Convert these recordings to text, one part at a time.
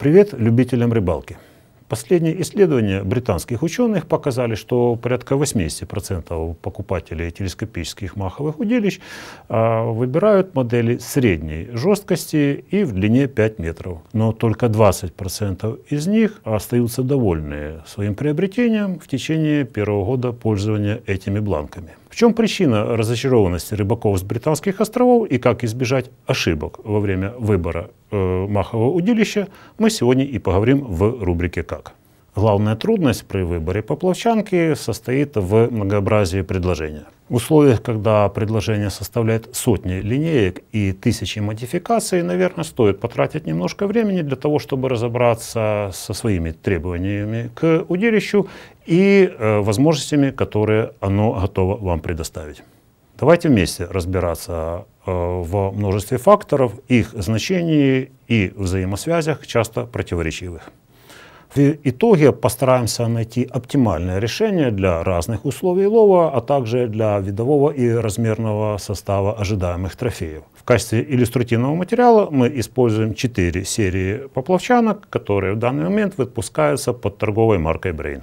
Привет любителям рыбалки. Последние исследования британских ученых показали, что порядка 80% покупателей телескопических маховых удилищ а, выбирают модели средней жесткости и в длине 5 метров. Но только 20% из них остаются довольны своим приобретением в течение первого года пользования этими бланками. В чем причина разочарованности рыбаков с Британских островов и как избежать ошибок во время выбора э, махового удилища, мы сегодня и поговорим в рубрике «Как». Главная трудность при выборе поплавчанки состоит в многообразии предложения. В условиях, когда предложение составляет сотни линеек и тысячи модификаций, наверное, стоит потратить немножко времени для того, чтобы разобраться со своими требованиями к удилищу и э, возможностями, которые оно готово вам предоставить. Давайте вместе разбираться э, в множестве факторов, их значении и взаимосвязях, часто противоречивых. В итоге постараемся найти оптимальное решение для разных условий лова, а также для видового и размерного состава ожидаемых трофеев. В качестве иллюстративного материала мы используем 4 серии поплавчанок, которые в данный момент выпускаются под торговой маркой Brain.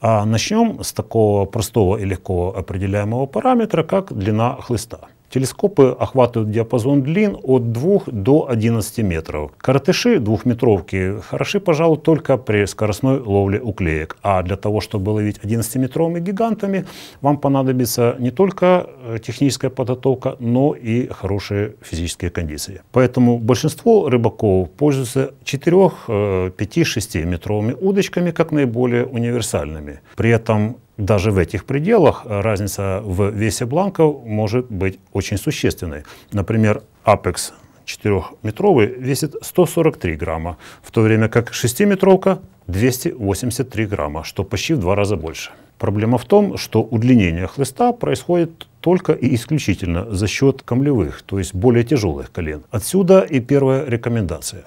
А начнем с такого простого и легко определяемого параметра, как длина хлыста. Телескопы охватывают диапазон длин от 2 до 11 метров. Коротыши двухметровки хороши, пожалуй, только при скоростной ловле уклеек. А для того, чтобы ловить 11-метровыми гигантами, вам понадобится не только э, техническая подготовка, но и хорошие физические кондиции. Поэтому большинство рыбаков пользуются 4, 5, 6 метровыми удочками как наиболее универсальными. При этом даже в этих пределах э, разница в весе бланков может быть очень существенной. Например, Apex 4-метровый весит 143 грамма, в то время как 6-метровка 283 грамма, что почти в два раза больше. Проблема в том, что удлинение хлыста происходит только и исключительно за счет камлевых, то есть более тяжелых колен. Отсюда и первая рекомендация.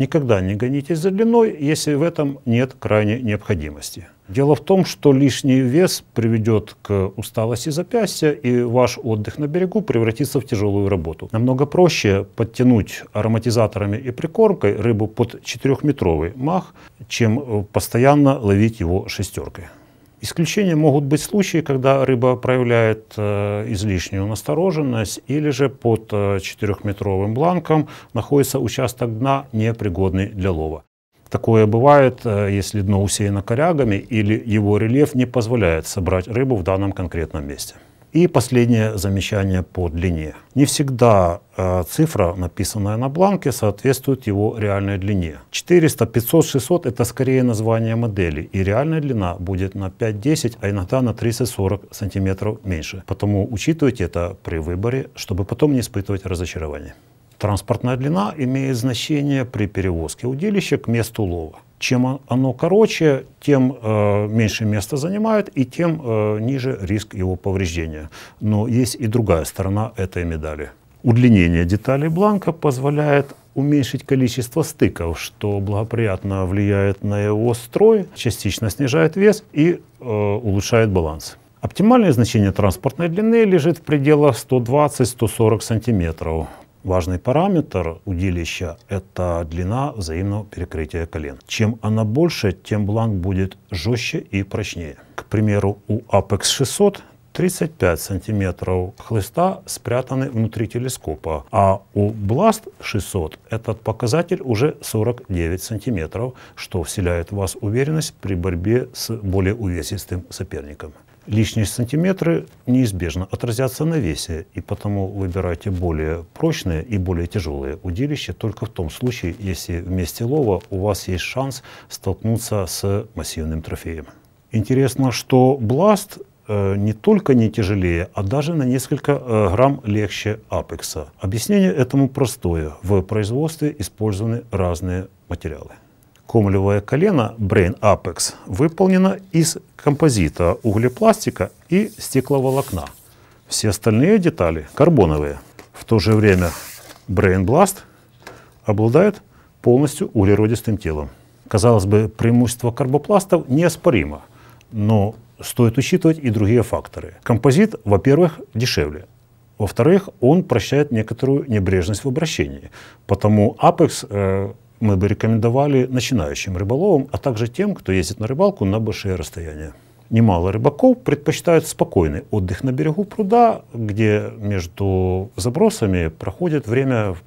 Никогда не гонитесь за длиной, если в этом нет крайней необходимости. Дело в том, что лишний вес приведет к усталости запястья, и ваш отдых на берегу превратится в тяжелую работу. Намного проще подтянуть ароматизаторами и прикормкой рыбу под 4-метровый мах, чем э, постоянно ловить его шестеркой. Исключением могут быть случаи, когда рыба проявляет э, излишнюю настороженность или же под э, четырехметровым метровым бланком находится участок дна, непригодный для лова. Такое бывает, э, если дно усеяно корягами или его рельеф не позволяет собрать рыбу в данном конкретном месте. И последнее замечание по длине. Не всегда э, цифра, написанная на бланке, соответствует его реальной длине. 400, 500, 600 – это скорее название модели, и реальная длина будет на 5-10, а иногда на 30-40 сантиметров меньше. Потому учитывайте это при выборе, чтобы потом не испытывать разочарование. Транспортная длина имеет значение при перевозке удилища к месту лова. Чем оно короче, тем э, меньше места занимает и тем э, ниже риск его повреждения. Но есть и другая сторона этой медали. Удлинение деталей бланка позволяет уменьшить количество стыков, что благоприятно влияет на его строй, частично снижает вес и э, улучшает баланс. Оптимальное значение транспортной длины лежит в пределах 120-140 сантиметров. Важный параметр удилища – это длина взаимного перекрытия колен. Чем она больше, тем бланк будет жестче и прочнее. К примеру, у Apex 600 35 сантиметров хлыста спрятаны внутри телескопа, а у Blast 600 этот показатель уже 49 сантиметров, что вселяет в вас уверенность при борьбе с более увесистым соперником лишние сантиметры неизбежно отразятся на весе, и потому выбирайте более прочные и более тяжелые удилища только в том случае, если вместе лова у вас есть шанс столкнуться с массивным трофеем. Интересно, что бласт э, не только не тяжелее, а даже на несколько э, грамм легче апекса. Объяснение этому простое. В производстве использованы разные материалы. Комлевое колено Brain Apex выполнено из композита углепластика и стекловолокна. Все остальные детали карбоновые. В то же время Brain Blast обладает полностью углеродистым телом. Казалось бы, преимущество карбопластов неоспоримо, но стоит учитывать и другие факторы. Композит, во-первых, дешевле. Во-вторых, он прощает некоторую небрежность в обращении. Потому Apex э, мы бы рекомендовали начинающим рыболовам, а также тем, кто ездит на рыбалку на большие расстояния. Немало рыбаков предпочитают спокойный отдых на берегу пруда, где между забросами проходит время в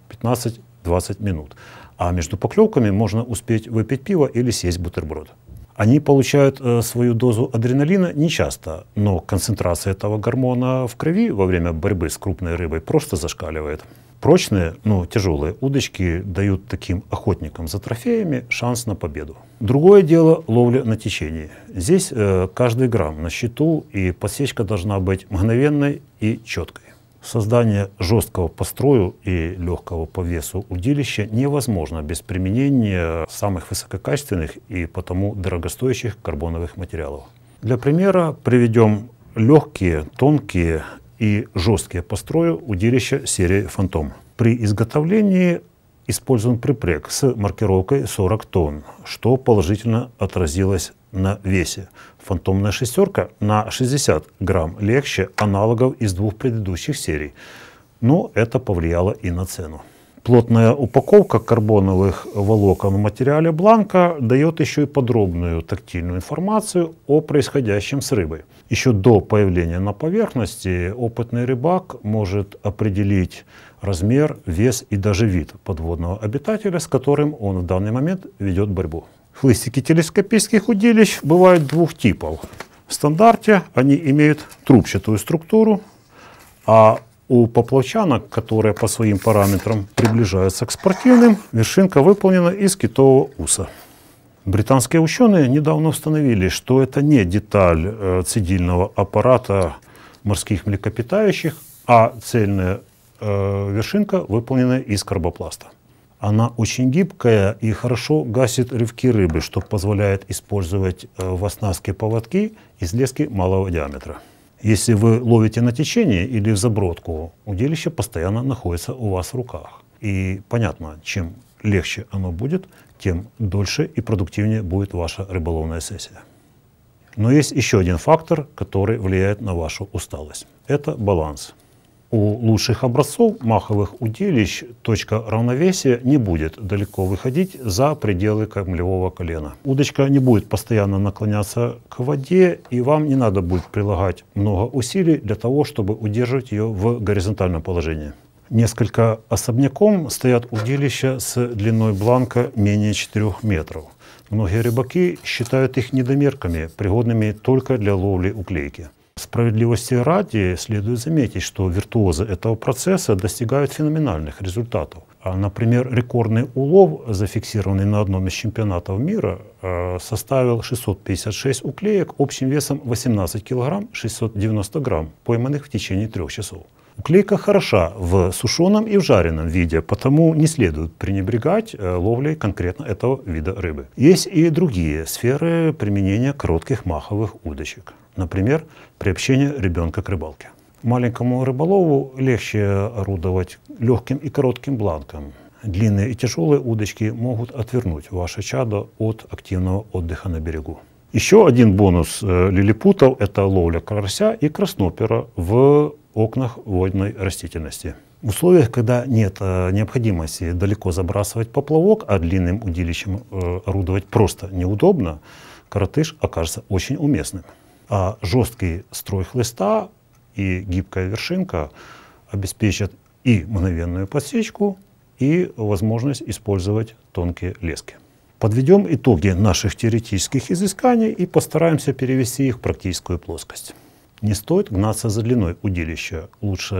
15-20 минут, а между поклевками можно успеть выпить пиво или съесть бутерброд. Они получают э, свою дозу адреналина нечасто, но концентрация этого гормона в крови во время борьбы с крупной рыбой просто зашкаливает. Прочные, ну, тяжелые удочки дают таким охотникам за трофеями шанс на победу. Другое дело — ловля на течении. Здесь э, каждый грамм на счету, и подсечка должна быть мгновенной и четкой. Создание жесткого по строю и легкого по весу удилища невозможно без применения самых высококачественных и потому дорогостоящих карбоновых материалов. Для примера приведем легкие, тонкие и жесткие построю удилища серии «Фантом». При изготовлении использован припрек с маркировкой 40 тонн, что положительно отразилось на весе. Фантомная шестерка на 60 грамм легче аналогов из двух предыдущих серий, но это повлияло и на цену. Плотная упаковка карбоновых волокон в материале бланка дает еще и подробную тактильную информацию о происходящем с рыбой. Еще до появления на поверхности опытный рыбак может определить размер, вес и даже вид подводного обитателя, с которым он в данный момент ведет борьбу. Хлыстики телескопических удилищ бывают двух типов. В стандарте они имеют трубчатую структуру, а у поплавчанок, которые по своим параметрам приближаются к спортивным, вершинка выполнена из китового уса. Британские ученые недавно установили, что это не деталь э, цедильного аппарата морских млекопитающих, а цельная э, вершинка выполненная из карбопласта. Она очень гибкая и хорошо гасит рывки рыбы, что позволяет использовать э, в оснастке поводки из лески малого диаметра. Если вы ловите на течение или в забродку, удилище постоянно находится у вас в руках. И понятно, чем легче оно будет, тем дольше и продуктивнее будет ваша рыболовная сессия. Но есть еще один фактор, который влияет на вашу усталость. Это баланс у лучших образцов маховых удилищ точка равновесия не будет далеко выходить за пределы кормлевого колена. Удочка не будет постоянно наклоняться к воде, и вам не надо будет прилагать много усилий для того, чтобы удерживать ее в горизонтальном положении. Несколько особняком стоят удилища с длиной бланка менее 4 метров. Многие рыбаки считают их недомерками, пригодными только для ловли уклейки. Справедливости ради следует заметить, что виртуозы этого процесса достигают феноменальных результатов. А, например, рекордный улов, зафиксированный на одном из чемпионатов мира, а, составил 656 уклеек общим весом 18 кг 690 грамм, пойманных в течение трех часов. Уклейка хороша в сушеном и в жареном виде, потому не следует пренебрегать э, ловлей конкретно этого вида рыбы. Есть и другие сферы применения коротких маховых удочек. Например, приобщение ребенка к рыбалке. Маленькому рыболову легче орудовать легким и коротким бланком. Длинные и тяжелые удочки могут отвернуть ваше чадо от активного отдыха на берегу. Еще один бонус э, лилипутов – это ловля карася и краснопера в окнах водной растительности. В условиях, когда нет э, необходимости далеко забрасывать поплавок, а длинным удилищем э, орудовать просто неудобно, коротыш окажется очень уместным. А жесткий строй хлыста и гибкая вершинка обеспечат и мгновенную подсечку, и возможность использовать тонкие лески. Подведем итоги наших теоретических изысканий и постараемся перевести их в практическую плоскость не стоит гнаться за длиной удилища. Лучше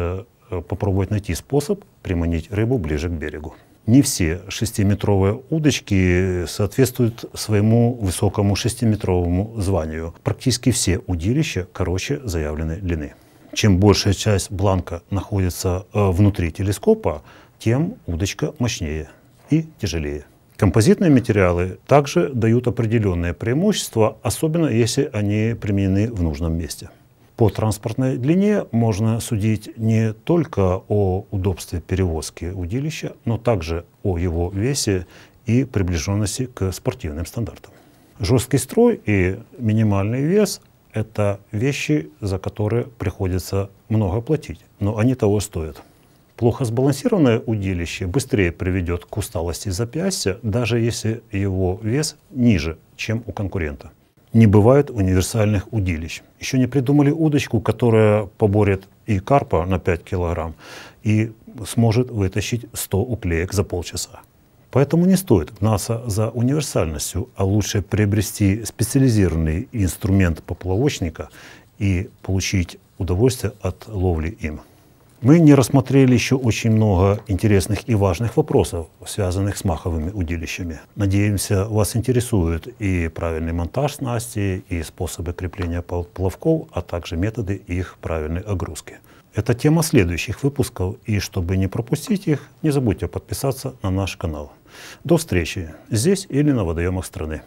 э, попробовать найти способ приманить рыбу ближе к берегу. Не все шестиметровые удочки соответствуют своему высокому шестиметровому званию. Практически все удилища короче заявленной длины. Чем большая часть бланка находится э, внутри телескопа, тем удочка мощнее и тяжелее. Композитные материалы также дают определенное преимущество, особенно если они применены в нужном месте. По транспортной длине можно судить не только о удобстве перевозки удилища, но также о его весе и приближенности к спортивным стандартам. Жесткий строй и минимальный вес – это вещи, за которые приходится много платить, но они того стоят. Плохо сбалансированное удилище быстрее приведет к усталости запястья, даже если его вес ниже, чем у конкурента не бывает универсальных удилищ. Еще не придумали удочку, которая поборет и карпа на 5 килограмм, и сможет вытащить 100 уклеек за полчаса. Поэтому не стоит гнаться за универсальностью, а лучше приобрести специализированный инструмент поплавочника и получить удовольствие от ловли им. Мы не рассмотрели еще очень много интересных и важных вопросов, связанных с маховыми удилищами. Надеемся, вас интересует и правильный монтаж снасти, и способы крепления плавков, а также методы их правильной огрузки. Это тема следующих выпусков, и чтобы не пропустить их, не забудьте подписаться на наш канал. До встречи здесь или на водоемах страны.